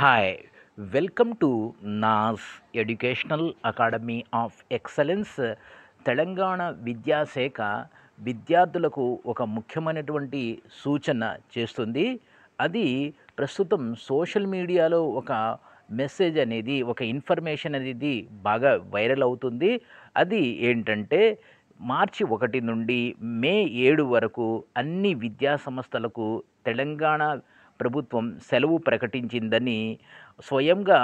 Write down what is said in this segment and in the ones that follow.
hi welcome to NAS educational academy of excellence Telangana విద్యాశాఖ విద్యార్థులకు ఒక ముఖ్యమైనటువంటి సూచన చేస్తుంది అది ప్రస్తుతం సోషల్ మీడియాలో ఒక మెసేజ్ అనేది ఒక ఇన్ఫర్మేషన్ అనేది బాగా వైరల్ అవుతుంది అది ఏంటంటే మార్చి ఒకటి నుండి మే ఏడు వరకు అన్ని విద్యా సంస్థలకు తెలంగాణ ప్రభుత్వం సెలవు ప్రకటించిందని స్వయంగా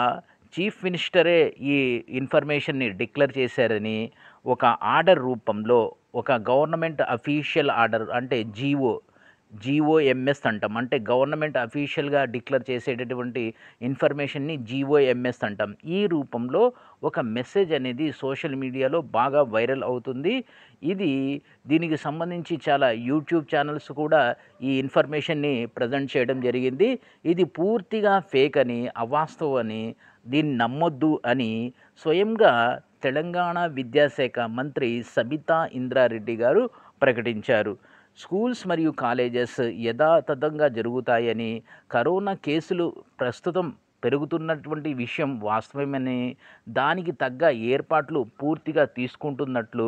చీఫ్ మినిస్టరే ఈ ఇన్ఫర్మేషన్ని డిక్లేర్ చేశారని ఒక ఆర్డర్ రూపంలో ఒక గవర్నమెంట్ అఫీషియల్ ఆర్డర్ అంటే జీవో జీఓఎంఎస్ అంటాం అంటే గవర్నమెంట్ అఫీషియల్గా డిక్లేర్ చేసేటటువంటి ఇన్ఫర్మేషన్ని జీఓఎంఎస్ అంటాం ఈ రూపంలో ఒక మెసేజ్ అనేది సోషల్ మీడియాలో బాగా వైరల్ అవుతుంది ఇది దీనికి సంబంధించి చాలా యూట్యూబ్ ఛానల్స్ కూడా ఈ ఇన్ఫర్మేషన్ని ప్రజెంట్ చేయడం జరిగింది ఇది పూర్తిగా ఫేక్ అని అవాస్తవం అని దీన్ని నమ్మొద్దు అని స్వయంగా తెలంగాణ విద్యాశాఖ మంత్రి సబితా ఇంద్రారెడ్డి గారు ప్రకటించారు స్కూల్స్ మరియు కాలేజెస్ యథాతథంగా జరుగుతాయని కరోనా కేసులు ప్రస్తుతం పెరుగుతున్నటువంటి విషయం వాస్తవమని దానికి తగ్గ ఏర్పాట్లు పూర్తిగా తీసుకుంటున్నట్లు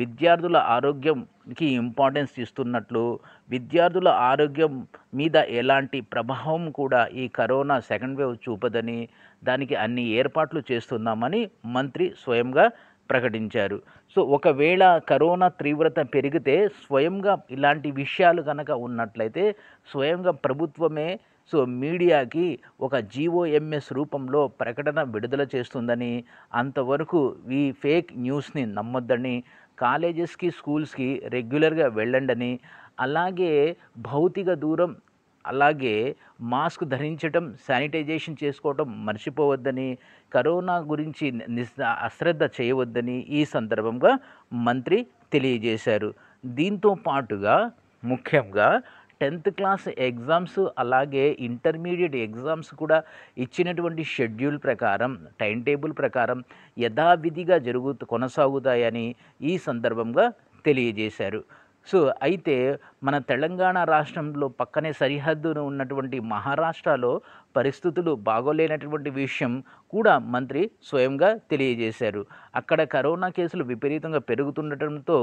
విద్యార్థుల ఆరోగ్యంకి ఇంపార్టెన్స్ ఇస్తున్నట్లు విద్యార్థుల ఆరోగ్యం మీద ఎలాంటి ప్రభావం కూడా ఈ కరోనా సెకండ్ వేవ్ చూపదని దానికి అన్ని ఏర్పాట్లు చేస్తున్నామని మంత్రి స్వయంగా ప్రకటించారు సో ఒకవేళ కరోనా తీవ్రత పెరిగితే స్వయంగా ఇలాంటి విషయాలు కనుక ఉన్నట్లయితే స్వయంగా ప్రభుత్వమే సో మీడియాకి ఒక జీఓఎంఎస్ రూపంలో ప్రకటన విడుదల చేస్తుందని అంతవరకు ఈ ఫేక్ న్యూస్ని నమ్మొద్దని కాలేజెస్కి స్కూల్స్కి రెగ్యులర్గా వెళ్ళండని అలాగే భౌతిక దూరం అలాగే మాస్క్ ధరించడం శానిటైజేషన్ చేసుకోవడం మర్చిపోవద్దని కరోనా గురించి అశ్రద్ధ చేయవద్దని ఈ సందర్భంగా మంత్రి తెలియజేశారు దీంతో పాటుగా ముఖ్యంగా టెన్త్ క్లాస్ ఎగ్జామ్స్ అలాగే ఇంటర్మీడియట్ ఎగ్జామ్స్ కూడా ఇచ్చినటువంటి షెడ్యూల్ ప్రకారం టైం టేబుల్ ప్రకారం యథావిధిగా జరుగు కొనసాగుతాయని ఈ సందర్భంగా తెలియజేశారు సో అయితే మన తెలంగాణ రాష్ట్రంలో పక్కనే సరిహద్దును ఉన్నటువంటి మహారాష్ట్రలో పరిస్థితులు బాగోలేనటువంటి విషయం కూడా మంత్రి స్వయంగా తెలియజేశారు అక్కడ కరోనా కేసులు విపరీతంగా పెరుగుతుండటంతో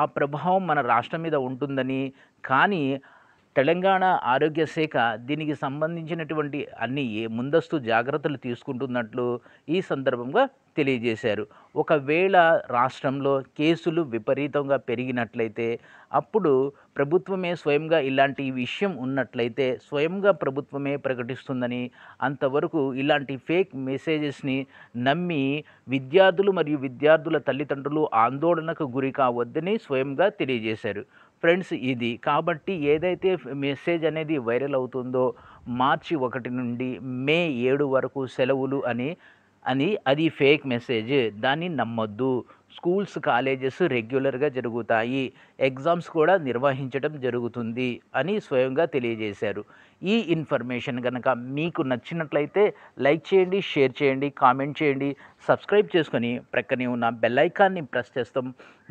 ఆ ప్రభావం మన రాష్ట్రం మీద ఉంటుందని కానీ తెలంగాణ ఆరోగ్య శాఖ దీనికి సంబంధించినటువంటి అన్ని ఏ ముందస్తు జాగ్రత్తలు తీసుకుంటున్నట్లు ఈ సందర్భంగా తెలియజేశారు ఒకవేళ రాష్ట్రంలో కేసులు విపరీతంగా పెరిగినట్లయితే అప్పుడు ప్రభుత్వమే స్వయంగా ఇలాంటి విషయం ఉన్నట్లయితే స్వయంగా ప్రభుత్వమే ప్రకటిస్తుందని అంతవరకు ఇలాంటి ఫేక్ మెసేజెస్ని నమ్మి విద్యార్థులు మరియు విద్యార్థుల తల్లిదండ్రులు ఆందోళనకు గురి కావద్దని స్వయంగా తెలియజేశారు ఫ్రెండ్స్ ఇది కాబట్టి ఏదైతే మెసేజ్ అనేది వైరల్ అవుతుందో మార్చి ఒకటి నుండి మే ఏడు వరకు సెలవులు అని అని అది ఫేక్ మెసేజ్ దాన్ని నమ్మొద్దు స్కూల్స్ కాలేజెస్ రెగ్యులర్గా జరుగుతాయి ఎగ్జామ్స్ కూడా నిర్వహించడం జరుగుతుంది అని స్వయంగా తెలియజేశారు ఈ ఇన్ఫర్మేషన్ కనుక మీకు నచ్చినట్లయితే లైక్ చేయండి షేర్ చేయండి కామెంట్ చేయండి సబ్స్క్రైబ్ చేసుకొని ప్రక్కనే ఉన్న బెల్లైకాన్ని ప్రెస్ చేస్తాం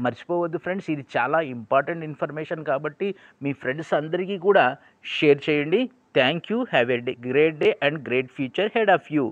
మర్చిపోవద్దు ఫ్రెండ్స్ ఇది చాలా ఇంపార్టెంట్ ఇన్ఫర్మేషన్ కాబట్టి మీ ఫ్రెండ్స్ అందరికీ కూడా షేర్ చేయండి thank you have a great day and great future head of you